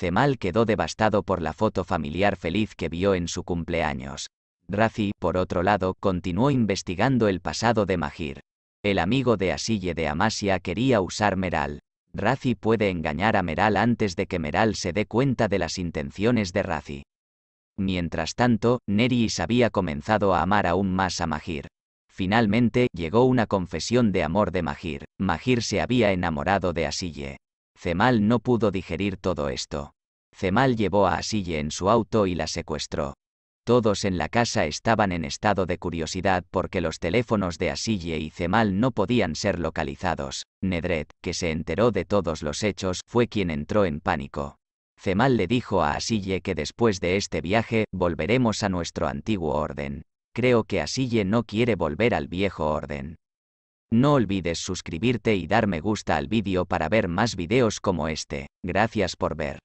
Zemal quedó devastado por la foto familiar feliz que vio en su cumpleaños. Razi, por otro lado, continuó investigando el pasado de Mahir. El amigo de Asille de Amasia quería usar Meral. Razi puede engañar a Meral antes de que Meral se dé cuenta de las intenciones de Razi. Mientras tanto, Neris había comenzado a amar aún más a Mahir. Finalmente, llegó una confesión de amor de Mahir. Mahir se había enamorado de Asille. Cemal no pudo digerir todo esto. Cemal llevó a Asille en su auto y la secuestró. Todos en la casa estaban en estado de curiosidad porque los teléfonos de Asille y Cemal no podían ser localizados. Nedret, que se enteró de todos los hechos, fue quien entró en pánico. Cemal le dijo a Asille que después de este viaje, volveremos a nuestro antiguo orden. Creo que Asille no quiere volver al viejo orden. No olvides suscribirte y dar me gusta al vídeo para ver más vídeos como este. Gracias por ver.